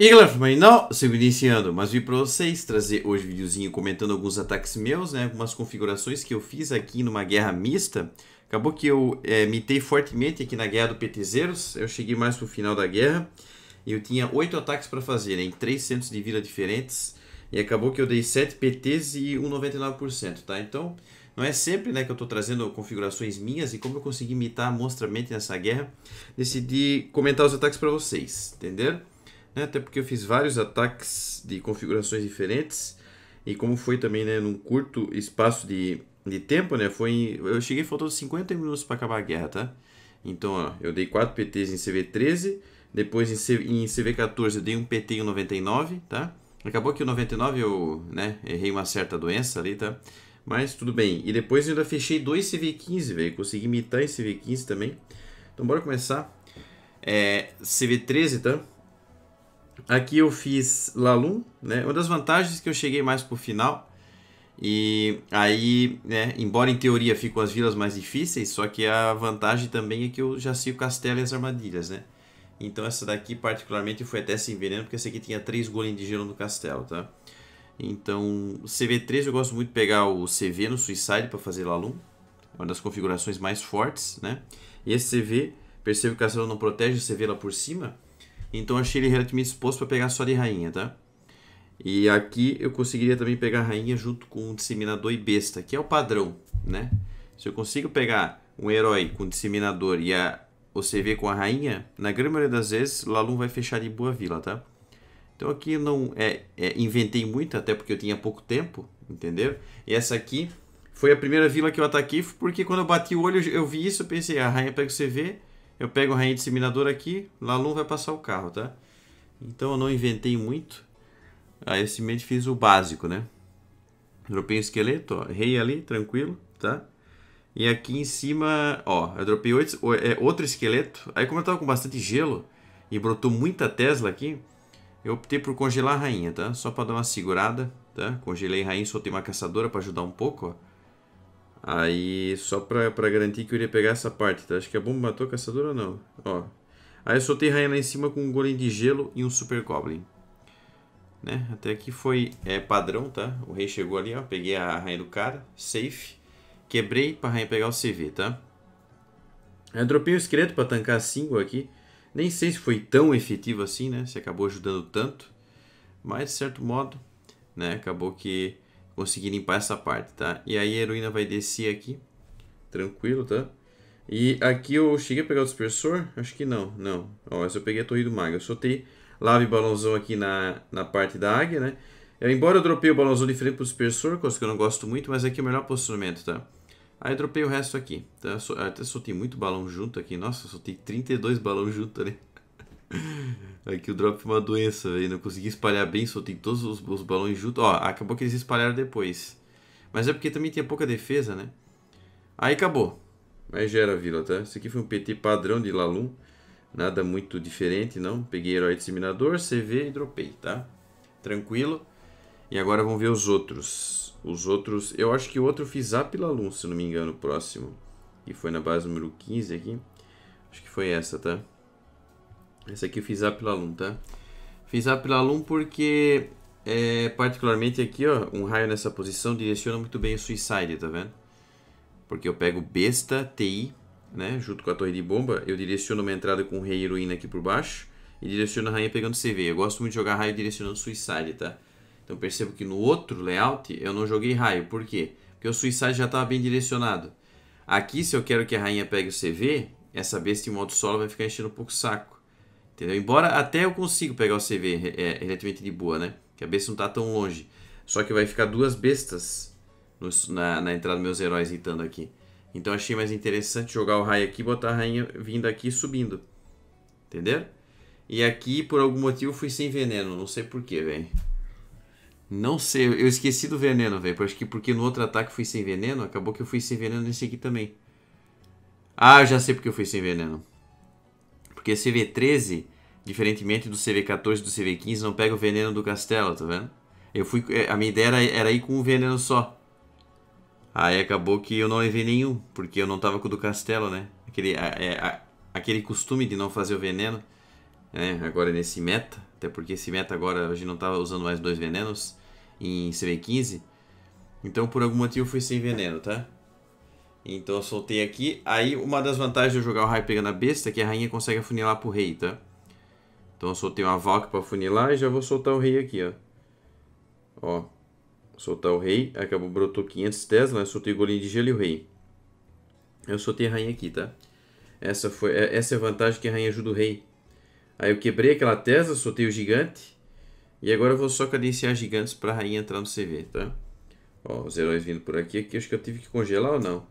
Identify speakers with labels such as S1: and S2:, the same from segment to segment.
S1: E galera, não, sigo iniciando, mas vim para vocês trazer hoje um videozinho comentando alguns ataques meus, né, algumas configurações que eu fiz aqui numa guerra mista. Acabou que eu é, mitei fortemente aqui na guerra do PTZeros, eu cheguei mais pro final da guerra e eu tinha 8 ataques para fazer né, em 3 centros de vida diferentes e acabou que eu dei 7 PTs e 1,99%, tá? Então, não é sempre né, que eu estou trazendo configurações minhas e como eu consegui imitar monstramente nessa guerra, decidi comentar os ataques para vocês, entenderam? né? até porque eu fiz vários ataques de configurações diferentes e como foi também né, num curto espaço de, de tempo, né, foi eu cheguei faltando 50 minutos para acabar a guerra, tá? Então, ó, eu dei 4 PTs em CV13, depois em, CV, em CV14 eu dei um PT em 99, tá? Acabou que o 99 eu, né, errei uma certa doença ali, tá? Mas tudo bem. E depois eu ainda fechei dois CV15, velho. Consegui imitar em CV15 também. Então bora começar. É, CV13, tá? Aqui eu fiz Lalum, né? Uma das vantagens é que eu cheguei mais pro final. E aí, né, embora em teoria fiquem as vilas mais difíceis, só que a vantagem também é que eu já sei o castelo e as armadilhas, né? Então essa daqui particularmente foi até sem veneno, porque essa aqui tinha 3 golems de gelo no castelo, tá? Então, CV3 eu gosto muito de pegar o CV no Suicide para fazer Lalum. É uma das configurações mais fortes, né? E esse CV, percebe que o castelo não protege o CV lá por cima, então achei ele relativamente exposto para pegar só de rainha, tá? E aqui eu conseguiria também pegar rainha junto com um disseminador e besta, que é o padrão, né? Se eu consigo pegar um herói com disseminador e a CV com a rainha, na grande maioria das vezes Lalum vai fechar de boa vila, tá? Então aqui não é, é, inventei muito, até porque eu tinha pouco tempo, entendeu? E essa aqui foi a primeira vila que eu ataquei, porque quando eu bati o olho eu vi isso, eu pensei, ah, a rainha pega o CV, eu pego o rainha disseminador aqui, Lalum vai passar o carro, tá? Então eu não inventei muito. Aí eu simplesmente fiz o básico, né? Dropei um esqueleto, ó, rei ali, tranquilo, tá? E aqui em cima, ó, eu dropei oito, é, outro esqueleto. Aí como eu tava com bastante gelo e brotou muita Tesla aqui, eu optei por congelar a rainha, tá? Só pra dar uma segurada, tá? Congelei a rainha, soltei uma caçadora pra ajudar um pouco, ó. Aí, só pra, pra garantir que eu iria pegar essa parte, tá? Acho que a bomba matou a caçadora ou não? Ó. Aí eu soltei rainha lá em cima com um golem de gelo e um super goblin. Né? Até aqui foi é, padrão, tá? O rei chegou ali, ó. Peguei a rainha do cara. Safe. Quebrei pra rainha pegar o CV, tá? Eu dropei um esqueleto pra tancar single aqui. Nem sei se foi tão efetivo assim, né? Se acabou ajudando tanto. Mas, de certo modo, né? Acabou que conseguir limpar essa parte, tá? E aí a heroína vai descer aqui, tranquilo, tá? E aqui eu cheguei a pegar o dispersor? Acho que não, não. Ó, eu peguei a torre do mago. Eu soltei lave balãozão aqui na, na parte da águia, né? Eu, embora eu dropei o balãozão de frente pro dispersor, coisa que eu não gosto muito, mas aqui é o melhor posicionamento, tá? Aí dropei o resto aqui, tá? Até soltei muito balão junto aqui. Nossa, soltei 32 balões junto ali. Né? Aqui o drop foi uma doença, velho. Não consegui espalhar bem, soltei todos os, os balões juntos. Ó, acabou que eles espalharam depois. Mas é porque também tinha pouca defesa, né? Aí acabou. Mas já era vila, tá? Isso aqui foi um PT padrão de Lalum. Nada muito diferente, não. Peguei herói disseminador, CV e dropei, tá? Tranquilo. E agora vamos ver os outros. Os outros... Eu acho que o outro fiz Zap Lalum, se não me engano, o próximo. E foi na base número 15 aqui. Acho que foi essa, Tá? Essa aqui eu fiz a tá? Fiz a pela porque, é, particularmente aqui, ó, um raio nessa posição direciona muito bem o Suicide, tá vendo? Porque eu pego besta, TI, né, junto com a torre de bomba, eu direciono uma entrada com rei e heroína aqui por baixo e direciono a rainha pegando CV. Eu gosto muito de jogar raio direcionando Suicide, tá? Então percebo que no outro layout eu não joguei raio, por quê? Porque o Suicide já estava bem direcionado. Aqui, se eu quero que a rainha pegue o CV, essa besta em modo solo vai ficar enchendo um pouco o saco. Entendeu? Embora até eu consiga pegar o CV é, relativamente de boa, né? Que a besta não tá tão longe. Só que vai ficar duas bestas no, na, na, entrada dos meus heróis gritando aqui. Então achei mais interessante jogar o raio aqui, botar a rainha vindo aqui e subindo. entendeu? E aqui, por algum motivo, fui sem veneno. Não sei porquê, velho. Não sei, eu esqueci do veneno, velho. Acho que porque no outro ataque fui sem veneno, acabou que eu fui sem veneno nesse aqui também. Ah, eu já sei porque eu fui sem veneno. Porque CV13 Diferentemente do CV14 e do CV15, não pega o veneno do castelo, tá vendo? Eu fui, é, a minha ideia era, era ir com um veneno só. Aí acabou que eu não levei nenhum, porque eu não tava com o do castelo, né? Aquele, a, é, a, aquele costume de não fazer o veneno, né? Agora é nesse meta, até porque esse meta agora a gente não tava usando mais dois venenos em CV15. Então por algum motivo eu fui sem veneno, tá? Então eu soltei aqui. Aí uma das vantagens de eu jogar o pegando a besta é que a rainha consegue afunilar pro rei, tá? Então eu soltei uma vaca para funilar e já vou soltar o rei aqui, ó. Ó, soltar o rei, acabou, é brotou 500 Tesla, eu soltei o golinho de gelo e o rei. Eu soltei a rainha aqui, tá? Essa, foi, é, essa é a vantagem que a rainha ajuda o rei. Aí eu quebrei aquela Tesla, soltei o gigante. E agora eu vou só cadenciar gigantes para rainha entrar no CV, tá? Ó, os heróis vindo por aqui. Aqui acho que eu tive que congelar ou não?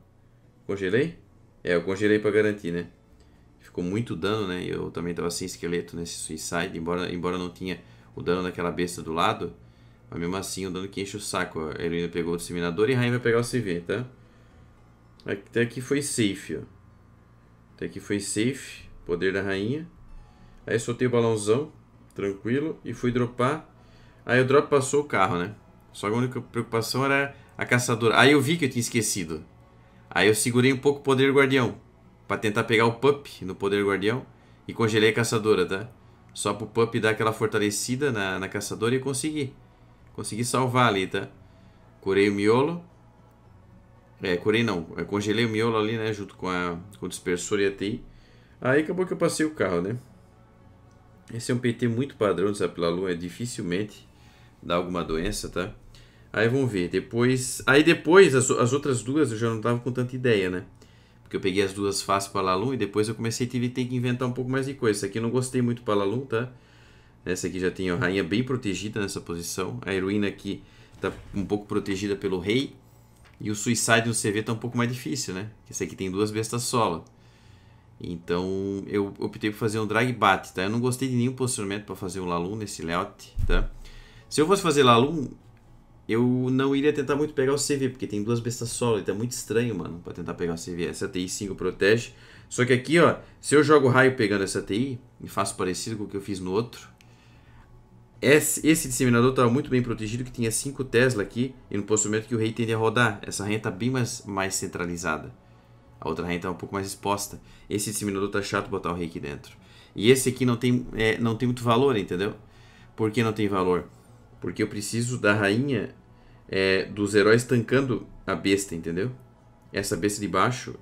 S1: Congelei? É, eu congelei para garantir, né? com muito dano, né? Eu também tava sem esqueleto nesse suicide, embora, embora não tinha o dano daquela besta do lado. Mas mesmo assim, o dano que enche o saco. A Heroína pegou o disseminador e a rainha vai pegar o CV, tá? Até aqui foi safe, ó. Até aqui foi safe. Poder da rainha. Aí soltei o balãozão. Tranquilo. E fui dropar. Aí o drop passou o carro, né? Só que a única preocupação era a caçadora. Aí eu vi que eu tinha esquecido. Aí eu segurei um pouco o poder guardião. Pra tentar pegar o Pup no Poder Guardião. E congelei a caçadora, tá? Só pro Pup dar aquela fortalecida na, na caçadora e consegui. Consegui salvar ali, tá? Curei o miolo. É, curei não. Eu é, congelei o miolo ali, né? Junto com, a, com o dispersor e a TI. Aí acabou que eu passei o carro, né? Esse é um PT muito padrão pela Lua. É dificilmente dá alguma doença, tá? Aí vamos ver. Depois. Aí depois, as, as outras duas eu já não tava com tanta ideia, né? Porque eu peguei as duas faces para Lalum e depois eu comecei a ter, que inventar um pouco mais de coisa. Essa aqui eu não gostei muito para Lalum, tá? Essa aqui já tem a rainha bem protegida nessa posição. A heroína aqui tá um pouco protegida pelo rei. E o suicide no CV tá um pouco mais difícil, né? Essa aqui tem duas bestas solo. Então eu optei por fazer um drag bate, tá? Eu não gostei de nenhum posicionamento para fazer um Lalum nesse layout, tá? Se eu fosse fazer Lalum, eu não iria tentar muito pegar o CV, porque tem duas bestas solo, então é muito estranho, mano, pra tentar pegar o CV. Essa TI 5 protege. Só que aqui, ó, se eu jogo raio pegando essa TI, e faço parecido com o que eu fiz no outro, esse, esse disseminador tava muito bem protegido, que tinha 5 Tesla aqui, e no posicionamento que o rei tende a rodar. Essa rainha está bem mais, mais centralizada. A outra rainha está um pouco mais exposta. Esse disseminador tá chato botar o rei aqui dentro. E esse aqui não tem, é, não tem muito valor, entendeu? Por que não tem valor? Porque eu preciso da rainha é, dos heróis tancando a besta, entendeu? Essa besta de baixo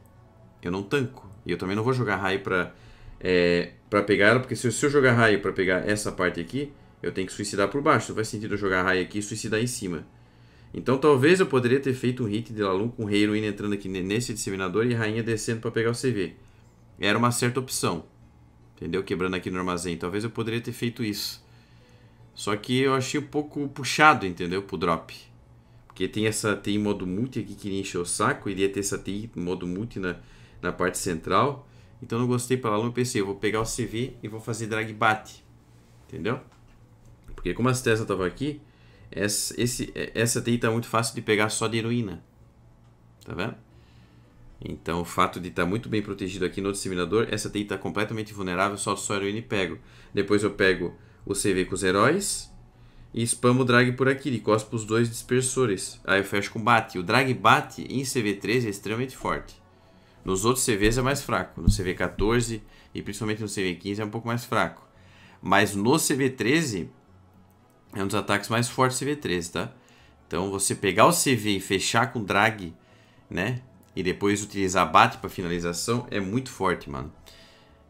S1: eu não tanco. E eu também não vou jogar raio pra, é, pra pegar ela, porque se eu, se eu jogar raio pra pegar essa parte aqui, eu tenho que suicidar por baixo. Não faz sentido eu jogar raio aqui e suicidar em cima. Então talvez eu poderia ter feito um hit de Lalum com Rei Heroína entrando aqui nesse disseminador e Rainha descendo para pegar o CV. Era uma certa opção. Entendeu? Quebrando aqui no armazém. Talvez eu poderia ter feito isso. Só que eu achei um pouco puxado, entendeu? Pro drop. Porque tem essa TI modo multi aqui que iria encher o saco. Iria ter essa TI modo multi na, na parte central. Então não gostei para lá. Eu pensei, eu vou pegar o CV e vou fazer drag bate. Entendeu? Porque como as Tesla estavam aqui, é, essa, esse, essa TI tá muito fácil de pegar só de heroína. Tá vendo? Então, o fato de estar tá muito bem protegido aqui no disseminador, essa TI está completamente vulnerável, só, só heroína e pego. Depois eu pego o CV com os heróis. E spamo o drag por aqui, ele cospe os dois dispersores. Aí eu fecho com bate. O drag bate em CV13 é extremamente forte. Nos outros CVs é mais fraco. No CV14 e principalmente no CV15 é um pouco mais fraco. Mas no CV13 é um dos ataques mais fortes do CV13, tá? Então você pegar o CV e fechar com drag, né? E depois utilizar bate para finalização é muito forte, mano.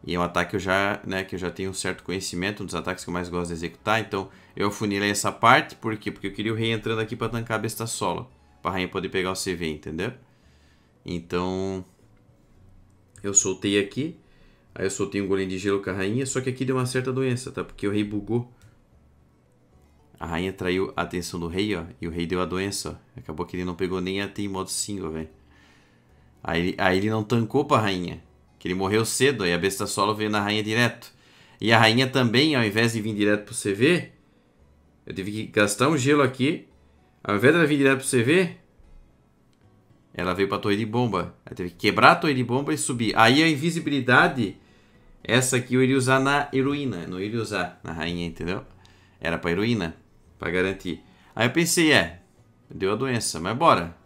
S1: E é um ataque que eu já, né, que eu já tenho um certo conhecimento, um dos ataques que eu mais gosto de executar. Então eu funilei essa parte, por quê? Porque eu queria o rei entrando aqui para tancar a besta solo. Pra rainha poder pegar o CV, entendeu? Então eu soltei aqui. Aí eu soltei um golem de gelo com a rainha, só que aqui deu uma certa doença, tá? Porque o rei bugou. A rainha traiu a atenção do rei, ó, e o rei deu a doença, ó. Acabou que ele não pegou nem a T em modo single, velho. Aí, aí ele não tancou pra rainha que ele morreu cedo, aí a besta solo veio na rainha direto. E a rainha também, ao invés de vir direto pro CV, eu tive que gastar um gelo aqui. Ao invés dela vir direto pro CV, ela veio pra torre de bomba. Aí teve que quebrar a torre de bomba e subir. Aí a invisibilidade, essa aqui eu iria usar na heroína. Não iria usar na rainha, entendeu? Era pra heroína, pra garantir. Aí eu pensei, é, deu a doença, mas bora.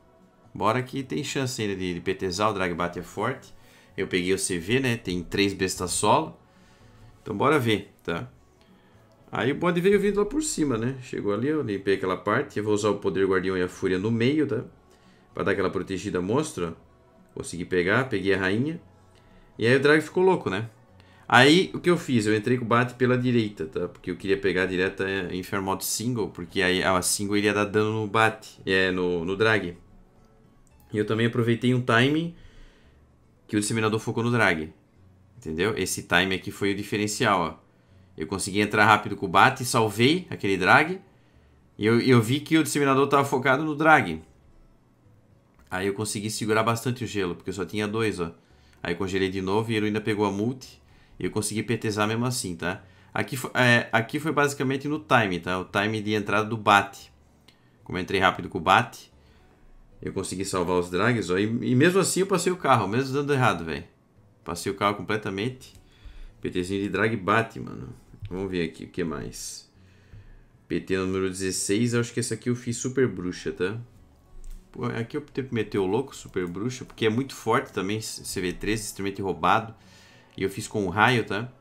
S1: Bora que tem chance ainda de, de o drag bate é forte. Eu peguei o CV, né? Tem três bestas solo. Então bora ver, tá? Aí o bode veio vindo lá por cima, né? Chegou ali, eu limpei aquela parte. Eu vou usar o poder guardião e a fúria no meio, tá? Pra dar aquela protegida monstro. Consegui pegar, peguei a rainha. E aí o drag ficou louco, né? Aí o que eu fiz? Eu entrei com o bate pela direita, tá? Porque eu queria pegar direto direta é, Infermod single, porque aí a single iria dar dano no bate, é, no, no drag. E eu também aproveitei um timing que o disseminador focou no drag. Entendeu? Esse time aqui foi o diferencial, ó. Eu consegui entrar rápido com o bate, salvei aquele drag. E eu, eu vi que o disseminador estava focado no drag. Aí eu consegui segurar bastante o gelo, porque eu só tinha dois, ó. Aí congelei de novo e ele ainda pegou a multi. E eu consegui PTzar mesmo assim, tá? Aqui, é, aqui foi basicamente no time, tá? O time de entrada do bate. Como eu entrei rápido com o bate, eu consegui salvar os drags, ó. E, e, mesmo assim eu passei o carro, mesmo dando errado, velho. Passei o carro completamente. PTzinho de drag bate, mano. Vamos ver aqui o que mais. PT número 16, acho que esse aqui eu fiz super bruxa, tá? Pô, aqui eu tenho por meter o louco, super bruxa, porque é muito forte também, cv 3 extremamente roubado. E eu fiz com o raio, tá?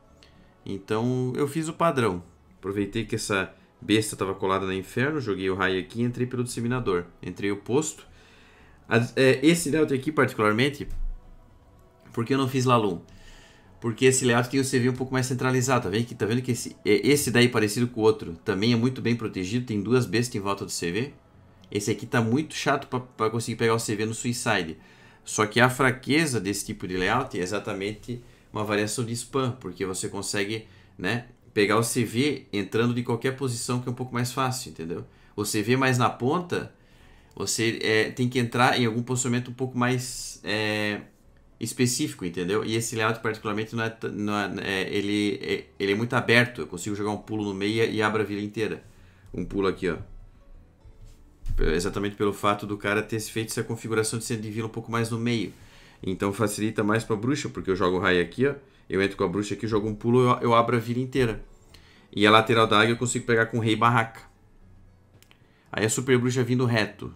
S1: Então eu fiz o padrão. Aproveitei que essa besta estava colada no inferno, joguei o raio aqui e entrei pelo disseminador. Entrei o posto é, esse layout aqui, particularmente, porque eu não fiz Lalum? Porque esse layout tem o CV um pouco mais centralizado, tá vendo que, tá vendo que esse, é, esse daí parecido com o outro também é muito bem protegido, tem duas bestas em volta do CV. Esse aqui tá muito chato para conseguir pegar o CV no Suicide. Só que a fraqueza desse tipo de layout é exatamente uma variação de spam, porque você consegue né, pegar o CV entrando de qualquer posição que é um pouco mais fácil, entendeu? O CV mais na ponta você é, tem que entrar em algum posicionamento um pouco mais é, específico, entendeu? E esse layout particularmente não é, não é, é ele, é, ele é muito aberto. Eu consigo jogar um pulo no meio e abro a vila inteira. Um pulo aqui, ó. Exatamente pelo fato do cara ter feito essa configuração de centro de vila um pouco mais no meio. Então facilita mais pra bruxa, porque eu jogo o raio aqui, ó. Eu entro com a bruxa aqui, jogo um pulo, eu, eu abro a vila inteira. E a lateral da águia eu consigo pegar com rei barraca. Aí a super bruxa vindo reto,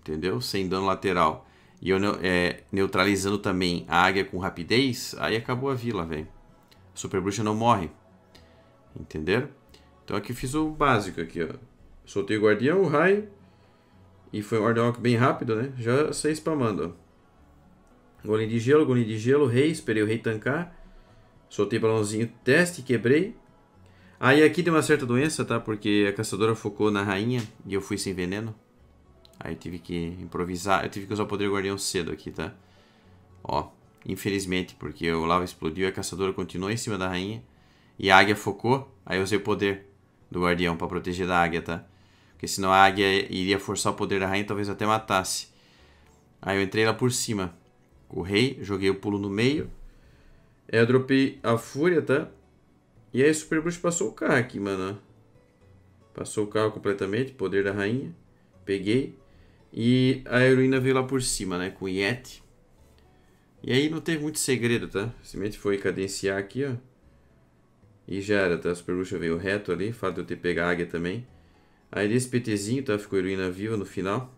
S1: entendeu? Sem dano lateral. E eu é, neutralizando também a águia com rapidez, aí acabou a vila, velho. A super bruxa não morre. Entenderam? Então aqui fiz o básico aqui, ó. Soltei o guardião, o raio. E foi um ordem bem rápido, né? Já sei spamando, ó. Golem de gelo, golem de gelo, rei. Esperei o rei tancar. Soltei balãozinho, teste, quebrei. Aí ah, aqui deu uma certa doença, tá? Porque a caçadora focou na rainha e eu fui sem veneno. Aí tive que improvisar, eu tive que usar o poder guardião cedo aqui, tá? Ó, infelizmente, porque o lava explodiu, a caçadora continuou em cima da rainha. E a águia focou, aí eu usei o poder do guardião para proteger da águia, tá? Porque senão a águia iria forçar o poder da rainha e talvez até matasse. Aí eu entrei lá por cima. Correi, joguei o pulo no meio. Eu dropei a fúria, tá? E aí a Super Bruxa passou o carro aqui, mano. Passou o carro completamente, poder da rainha. Peguei. E a heroína veio lá por cima, né? Com o Yeti. E aí não teve muito segredo, tá? Simplesmente foi cadenciar aqui, ó. E já era, tá? A Super Bruxa veio reto ali. Fato de eu ter pegado a águia também. Aí desse PTzinho, tá? Ficou a heroína viva no final.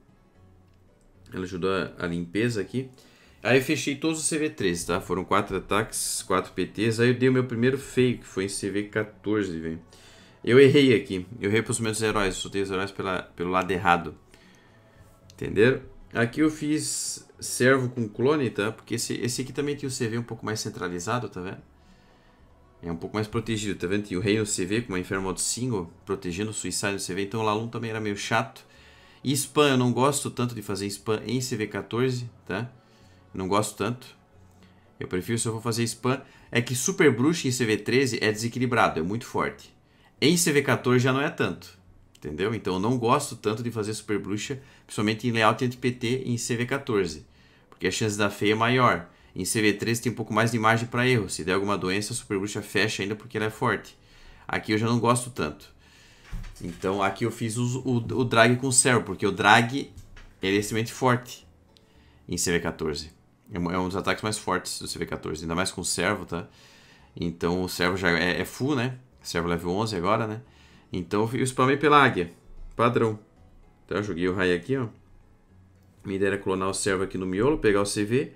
S1: Ela ajudou a limpeza aqui. Aí eu fechei todos os cv 13 tá? Foram 4 ataques, 4 PTs. Aí eu dei o meu primeiro feio, que foi em CV14, velho. Eu errei aqui. Eu errei pros meus heróis. Soltei os heróis pela, pelo lado errado. Entenderam? Aqui eu fiz servo com clone, tá? Porque esse, esse aqui também tinha o CV um pouco mais centralizado, tá vendo? É um pouco mais protegido, tá vendo? Tinha o rei no CV com uma Inferno Mode Single, protegendo o Suicide no CV. Então o Lalum também era meio chato. E spam, eu não gosto tanto de fazer spam em CV14, tá? Não gosto tanto. Eu prefiro se eu for fazer spam. É que Super Bruxa em CV13 é desequilibrado, é muito forte. Em CV14 já não é tanto. Entendeu? Então eu não gosto tanto de fazer Super Bruxa, principalmente em layout anti-PT em CV14. Porque a chance da feia é maior. Em CV13 tem um pouco mais de margem para erro. Se der alguma doença, a Super Bruxa fecha ainda porque ela é forte. Aqui eu já não gosto tanto. Então aqui eu fiz o, o, o drag com o porque o drag ele é extremamente forte em CV14. É, é um dos ataques mais fortes do CV14, ainda mais com o servo, tá? Então o servo já é, é full, né? Servo level 11 agora, né? Então eu spamei pela águia, padrão. Então eu joguei o raio aqui, ó. Minha ideia era clonar o servo aqui no miolo, pegar o CV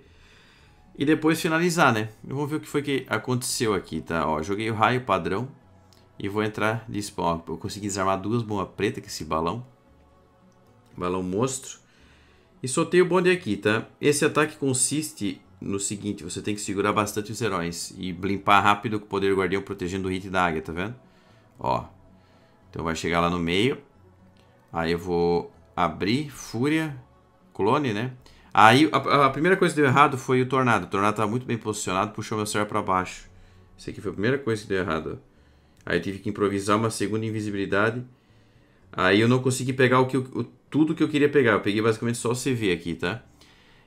S1: e depois finalizar, né? Vamos ver o que foi que aconteceu aqui, tá? Ó, joguei o raio padrão e vou entrar de spawn. Eu consegui desarmar duas bombas pretas com esse balão. Balão monstro. E soltei o bonde aqui, tá? Esse ataque consiste no seguinte, você tem que segurar bastante os heróis e blimpar rápido com o poder guardião protegendo o hit da águia, tá vendo? Ó, então vai chegar lá no meio, aí eu vou abrir, fúria, clone, né? Aí a, a primeira coisa que deu errado foi o tornado, o tornado estava tá muito bem posicionado, puxou meu celular para baixo. Isso aqui foi a primeira coisa que deu errado, Aí eu tive que improvisar uma segunda invisibilidade Aí eu não consegui pegar o que o, tudo que eu queria pegar. Eu peguei basicamente só o CV aqui, tá?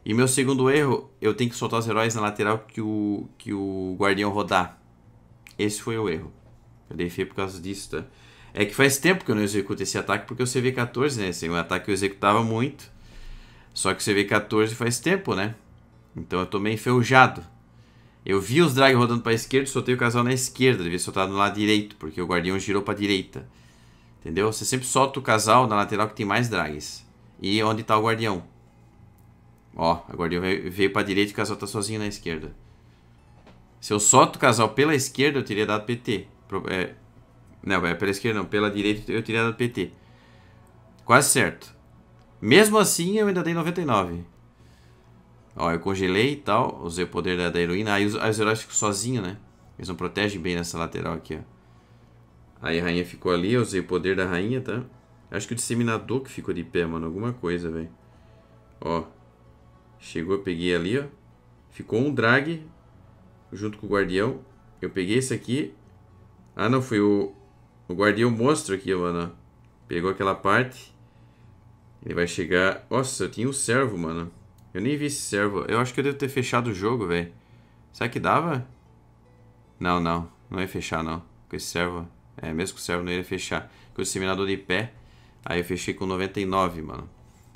S1: E meu segundo erro, eu tenho que soltar os heróis na lateral que o, que o guardião rodar. Esse foi o erro. Eu dei feio por causa disso, tá? É que faz tempo que eu não executo esse ataque, porque o CV14, né? Esse é um ataque que eu executava muito. Só que o CV14 faz tempo, né? Então eu tô meio enferrujado. Eu vi os drag rodando pra esquerda, soltei o casal na esquerda. Devia soltar no lado direito, porque o guardião girou pra direita. Entendeu? Você sempre solta o casal na lateral que tem mais drags. E onde tá o guardião. Ó, o guardião veio pra direita e o casal tá sozinho na esquerda. Se eu solto o casal pela esquerda, eu teria dado PT. É, não, é pela esquerda não. Pela direita eu teria dado PT. Quase certo. Mesmo assim, eu ainda dei 99. Ó, eu congelei e tal. Usei o poder da, da heroína. Aí os, aí os heróis ficam sozinhos, né? Eles não protegem bem nessa lateral aqui, ó. Aí a rainha ficou ali, eu usei o poder da rainha, tá? Acho que o disseminador que ficou de pé, mano. Alguma coisa, velho. Ó. Chegou, eu peguei ali, ó. Ficou um drag junto com o guardião. Eu peguei esse aqui. Ah, não, foi o, o guardião monstro aqui, mano. Pegou aquela parte. Ele vai chegar... Nossa, eu tinha um servo, mano. Eu nem vi esse servo. Eu acho que eu devo ter fechado o jogo, velho. Será que dava? Não, não. Não ia fechar, não. Com esse servo. É, mesmo que o servo não iria fechar. Com o disseminador de pé, aí eu fechei com 99, mano.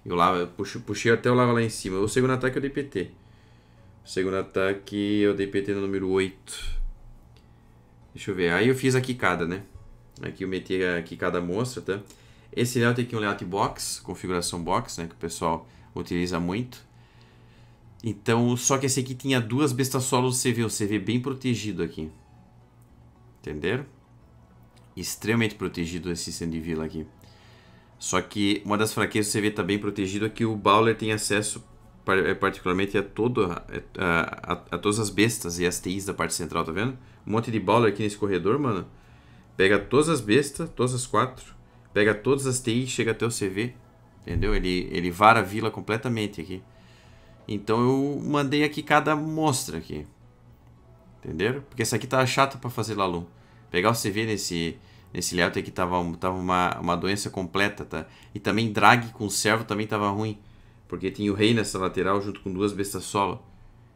S1: Eu, lava, eu puxo, puxei até o lava lá em cima. O segundo ataque eu é dei PT. O segundo ataque eu é dei PT no número 8. Deixa eu ver. Aí eu fiz a quicada, né? Aqui eu meti a quicada monstra, tá? Esse layout aqui é um layout box, configuração box, né? Que o pessoal utiliza muito. Então, só que esse aqui tinha duas bestas solos CV, o CV bem protegido aqui. Entenderam? extremamente protegido esse vila aqui. Só que uma das fraquezas que você vê está bem protegido é que o Bowler tem acesso é, particularmente a, todo, a, a, a, todas as bestas e as TIs da parte central, tá vendo? Um monte de Bowler aqui nesse corredor, mano. Pega todas as bestas, todas as quatro. Pega todas as TIs, chega até o CV. Entendeu? Ele, ele vara a vila completamente aqui. Então eu mandei aqui cada monstro aqui. Entenderam? Porque essa aqui tá chata para fazer lalum. Legal você ver nesse, nesse layout aqui tava, tava uma, uma doença completa, tá? E também drag com servo também tava ruim. Porque tinha o rei nessa lateral junto com duas bestas solo.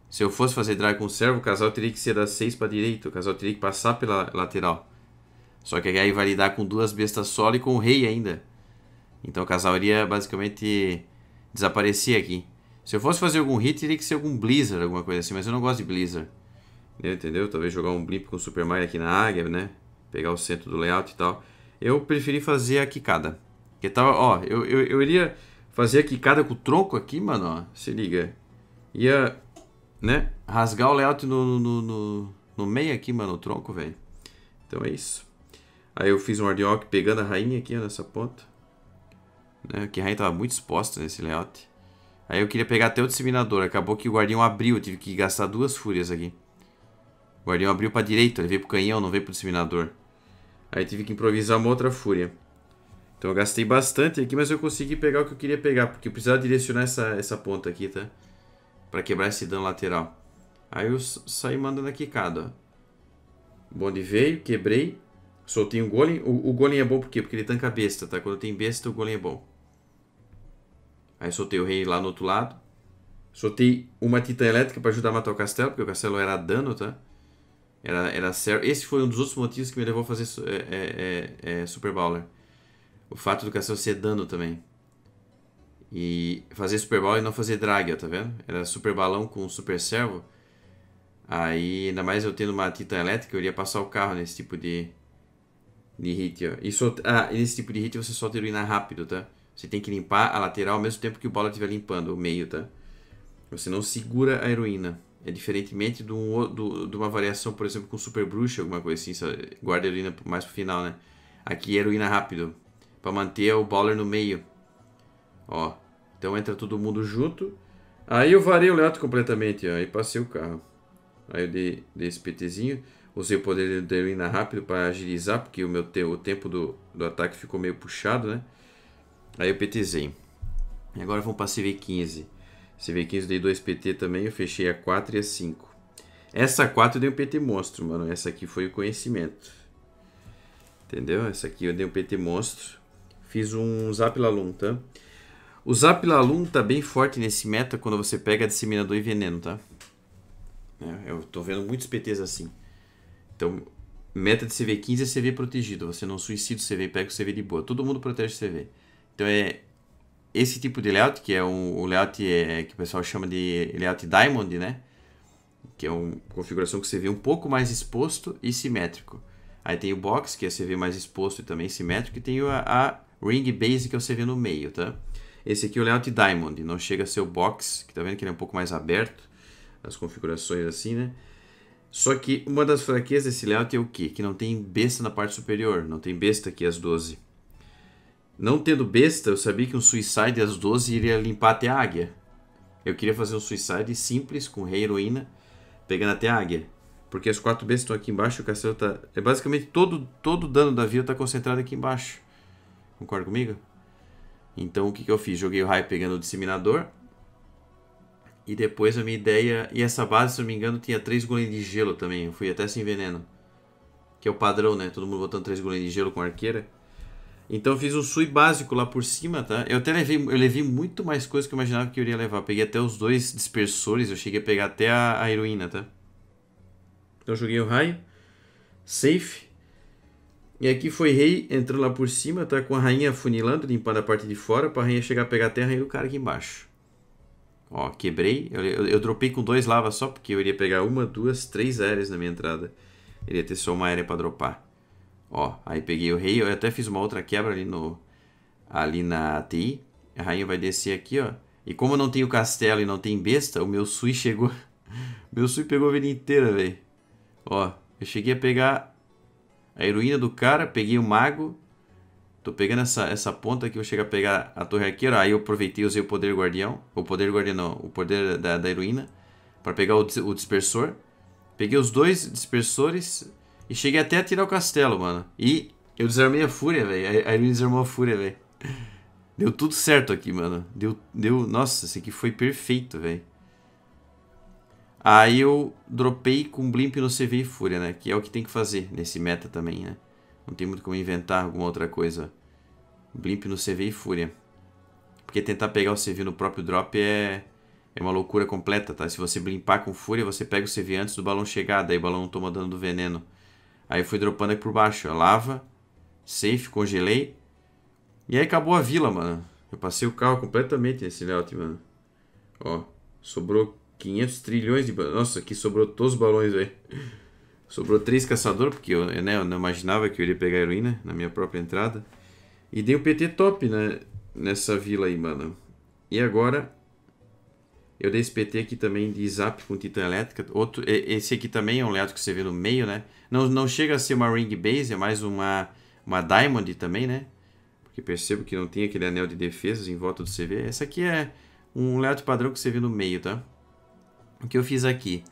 S1: Se eu fosse fazer drag com servo, o casal teria que ser das 6 para direita. O casal teria que passar pela lateral. Só que aí vai lidar com duas bestas solo e com o rei ainda. Então o casal iria basicamente desaparecer aqui. Se eu fosse fazer algum hit, teria que ser algum Blizzard, alguma coisa assim. Mas eu não gosto de Blizzard. Entendeu? Talvez jogar um blimp com o Super Mario aqui na águia, né? Pegar o centro do layout e tal. Eu preferi fazer a quicada. Que tava, ó, eu, eu, eu iria fazer a quicada com o tronco aqui, mano, ó. Se liga. Ia, né, rasgar o layout no, no, no, no meio aqui, mano, o tronco, velho. Então é isso. Aí eu fiz um Ardeok pegando a rainha aqui, ó, nessa ponta. Né, que a rainha tava muito exposta nesse layout. Aí eu queria pegar até o disseminador. Acabou que o guardião abriu. Eu tive que gastar duas fúrias aqui. O guardião abriu pra direita, ele veio pro canhão, não veio pro disseminador. Aí tive que improvisar uma outra fúria. Então eu gastei bastante aqui, mas eu consegui pegar o que eu queria pegar, porque eu precisava direcionar essa, essa ponta aqui, tá? Pra quebrar esse dano lateral. Aí eu saí mandando a quicada, ó. O bonde veio, quebrei. Soltei um golem. O, o golem é bom por quê? Porque ele tanca besta, tá? Quando tem besta, o golem é bom. Aí soltei o rei lá no outro lado. Soltei uma titã elétrica pra ajudar a matar o castelo, porque o castelo era dano, tá? Era, era certo. Esse foi um dos outros motivos que me levou a fazer é, é, é, é, Super Bowler. O fato do castelo ser dano também. E fazer Super Bowler e não fazer drag, ó, tá vendo? Era Super Balão com Super Servo. Aí, ainda mais eu tendo uma Titan elétrica, eu iria passar o carro nesse tipo de, de hit, ó. E sol... ah, nesse tipo de hit você solta heroína rápido, tá? Você tem que limpar a lateral ao mesmo tempo que o bola estiver limpando, o meio, tá? Você não segura a heroína. É diferentemente de, um, do, de uma variação, por exemplo, com super bruxa, alguma coisa assim. Guarda a heroína mais pro final, né? Aqui heroína rápido. para manter o Bowler no meio. Ó. Então entra todo mundo junto. Aí eu varei o Leoto completamente, ó. Aí passei o carro. Aí eu dei, dei esse PTzinho. Usei o poder de heroína rápido para agilizar, porque o meu te, o tempo do, do ataque ficou meio puxado, né? Aí eu PTzinho. Agora vamos pra CV15. Você vê que eu dei 2 PT também, eu fechei a 4 e a 5. Essa 4 eu dei um PT monstro, mano. Essa aqui foi o conhecimento. Entendeu? Essa aqui eu dei um PT monstro. Fiz um Lalum, tá? O Lalum tá bem forte nesse meta quando você pega disseminador e veneno, tá? Né? Eu tô vendo muitos PTs assim. Então, meta de CV 15 é CV protegido. Você não suicida o CV, pega o CV de boa. Todo mundo protege o CV. Então é esse tipo de layout, que é um, o layout é, que o pessoal chama de layout diamond, né? Que é uma configuração que você vê um pouco mais exposto e simétrico. Aí tem o box, que é você vê mais exposto e também simétrico, e tem a, a ring base, que é você vê no meio, tá? Esse aqui é o layout diamond, não chega a ser o box, que tá vendo que ele é um pouco mais aberto, as configurações assim, né? Só que uma das fraquezas desse layout é o que? Que não tem besta na parte superior, não tem besta aqui as 12. Não tendo besta, eu sabia que um suicide às 12 iria limpar até a águia. Eu queria fazer um suicide simples, com rei heroína, pegando até a águia. Porque as quatro bestas estão aqui embaixo, o castelo tá... É basicamente todo, todo o dano da vila tá concentrado aqui embaixo. Concorda comigo? Então o que, que eu fiz? Joguei o raio pegando o disseminador. E depois a minha ideia... E essa base, se não me engano, tinha três golems de gelo também. Eu fui até sem veneno. Que é o padrão, né? Todo mundo botando três golems de gelo com arqueira. Então eu fiz o SUI básico lá por cima, tá? Eu até levei, eu levei muito mais coisas que eu imaginava que eu iria levar. Peguei até os dois dispersores, eu cheguei a pegar até a, a heroína, tá? Então eu joguei o raio. Safe. E aqui foi rei entrando lá por cima, tá? Com a rainha funilando, limpando a parte de fora, pra rainha chegar a pegar a terra e o cara aqui embaixo. Ó, quebrei. Eu, eu, eu dropei com dois lavas só, porque eu iria pegar uma, duas, três áreas na minha entrada. Iria ter só uma área pra dropar. Ó, aí peguei o rei, eu até fiz uma outra quebra ali, no, ali na TI. A rainha vai descer aqui, ó. E como eu não tenho castelo e não tem besta, o meu Sui chegou... meu Sui pegou a vida inteira, velho. Ó, eu cheguei a pegar a heroína do cara, peguei o mago. Tô pegando essa, essa ponta aqui, vou chegar a pegar a torre aqui. Ó, aí eu aproveitei e usei o poder guardião. O poder guardião não, o poder da, da heroína. para pegar o, o dispersor. Peguei os dois dispersores. E cheguei até a tirar o castelo, mano. E eu desarmei a fúria, velho. A Irene desarmou a fúria, velho. Deu tudo certo aqui, mano. Deu, deu... Nossa, esse aqui foi perfeito, velho. Aí eu dropei com Blimp no CV e Fúria, né? Que é o que tem que fazer nesse meta também, né? Não tem muito como inventar alguma outra coisa. Blimp no CV e Fúria. Porque tentar pegar o CV no próprio drop é, é uma loucura completa, tá? Se você blimpar com Fúria, você pega o CV antes do balão chegar, daí o balão toma dano do veneno. Aí fui dropando aqui por baixo, ó, lava, safe, congelei. E aí acabou a vila, mano. Eu passei o carro completamente nesse layout, mano. Ó, sobrou 500 trilhões de... Nossa, aqui sobrou todos os balões, velho. Sobrou três caçadores, porque eu, né, eu não imaginava que eu iria pegar heroína na minha própria entrada. E dei o um PT top né, nessa vila aí, mano. E agora eu dei esse PT aqui também de zap com titã elétrica. Outro, esse aqui também é um leado que você vê no meio, né? Não, não chega a ser uma ring base, é mais uma, uma diamond também, né? Porque percebo que não tem aquele anel de defesas em volta do CV. Essa aqui é um layout padrão que você vê no meio, tá? O que eu fiz aqui?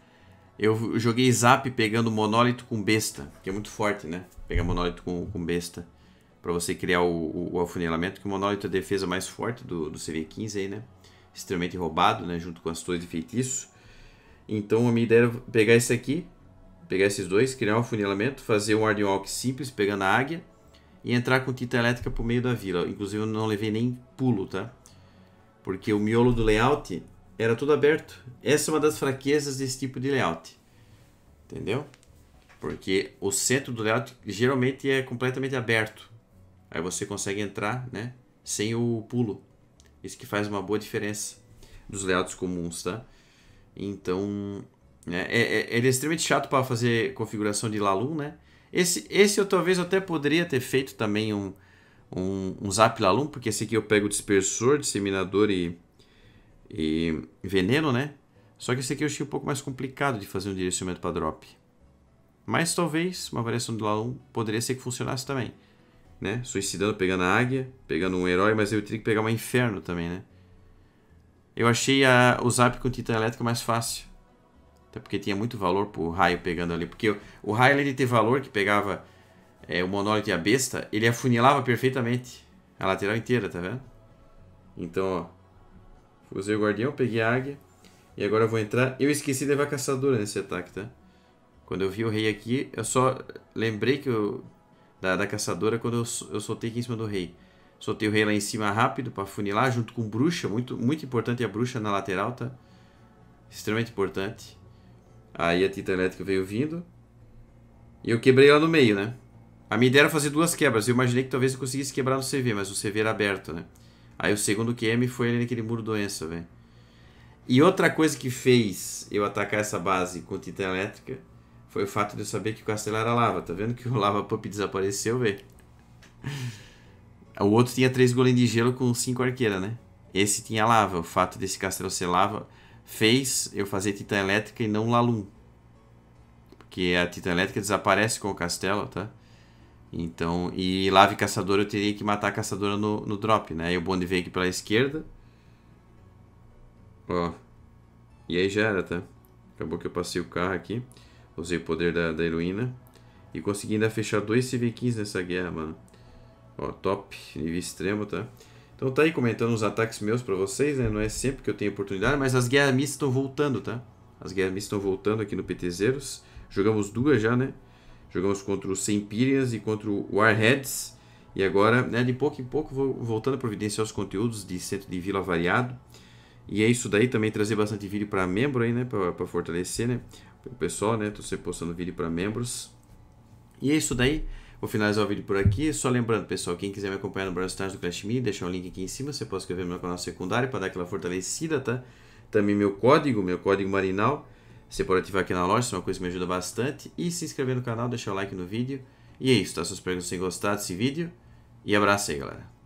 S1: Eu joguei zap pegando monólito com besta, que é muito forte, né? Pegar monólito com, com besta para você criar o, o, o, afunilamento, que o monólito é a defesa mais forte do, do CV15 aí, né? Extremamente roubado, né? Junto com as torres de feitiço. Então a minha ideia era pegar esse aqui, pegar esses dois, criar um funilamento, fazer um hard Walk simples pegando a águia e entrar com tinta elétrica pro meio da vila. Inclusive eu não levei nem pulo, tá? Porque o miolo do layout era tudo aberto. Essa é uma das fraquezas desse tipo de layout. Entendeu? Porque o centro do layout geralmente é completamente aberto. Aí você consegue entrar, né? Sem o pulo. Isso que faz uma boa diferença dos layouts comuns, tá? Então, né? É, é, ele é extremamente chato para fazer configuração de Lalu, né? Esse, esse eu talvez até poderia ter feito também um, um, um Zap Lalum, porque esse aqui eu pego dispersor, disseminador e, e veneno, né? Só que esse aqui eu achei um pouco mais complicado de fazer um direcionamento para drop. Mas talvez uma variação do Lalum poderia ser que funcionasse também. Né? Suicidando, pegando a águia, pegando um herói, mas eu teria que pegar uma inferno também, né? Eu achei a, o Zap com tinta elétrica mais fácil. Até porque tinha muito valor pro raio pegando ali. Porque o, raio, além de ter valor, que pegava é, o monólito e a besta, ele afunilava perfeitamente a lateral inteira, tá vendo? Então, ó. Usei o guardião, peguei a águia. E agora eu vou entrar. Eu esqueci de levar a caçadora nesse ataque, tá? Quando eu vi o rei aqui, eu só lembrei que eu, da, da caçadora quando eu, eu soltei aqui em cima do rei. Soltei o rei lá em cima rápido para funilar, junto com bruxa. Muito, muito importante a bruxa na lateral, tá? Extremamente importante. Aí a tinta elétrica veio vindo. E eu quebrei ela no meio, né? A minha ideia era fazer duas quebras. Eu imaginei que talvez eu conseguisse quebrar no CV, mas o CV era aberto, né? Aí o segundo QM é, foi ali naquele muro doença, velho. E outra coisa que fez eu atacar essa base com tinta elétrica foi o fato de eu saber que o castelo era lava. Tá vendo que o lava pump desapareceu, velho? O outro tinha três golems de gelo com cinco arqueiras, né? Esse tinha lava. O fato desse castelo ser lava fez eu fazer Titã Elétrica e não Lalum. Porque a Titã Elétrica desaparece com o castelo, tá? Então, e Lave Caçadora eu teria que matar a Caçadora no, no drop, né? E o Bonde veio aqui pela esquerda. Ó. E aí já era, tá? Acabou que eu passei o carro aqui. Usei o poder da, da heroína. E consegui ainda fechar dois CV15 nessa guerra, mano. Ó, top. Nível extremo, tá? Então tá aí comentando os ataques meus para vocês, né? Não é sempre que eu tenho oportunidade, mas as guerras mistas estão voltando, tá? As guerras mistas estão voltando aqui no PTZeros. Jogamos duas já, né? Jogamos contra o Sempirians e contra o Warheads. E agora, né, de pouco em pouco, vou voltando a providenciar os conteúdos de Centro de Vila Variado. E é isso daí, também trazer bastante vídeo para membro aí, né? Para fortalecer, né? O pessoal, né? Tô sempre postando vídeo para membros. E é isso daí. Vou finalizar o vídeo por aqui. Só lembrando, pessoal, quem quiser me acompanhar no Brasil Stars do Clash Me, deixa o link aqui em cima. Você pode inscrever no meu canal secundário para dar aquela fortalecida, tá? Também meu código, meu código marinal. Você pode ativar aqui na loja, isso é uma coisa que me ajuda bastante. E se inscrever no canal, deixar o like no vídeo. E é isso, tá? Se vocês gostar desse vídeo. E abraço aí, galera.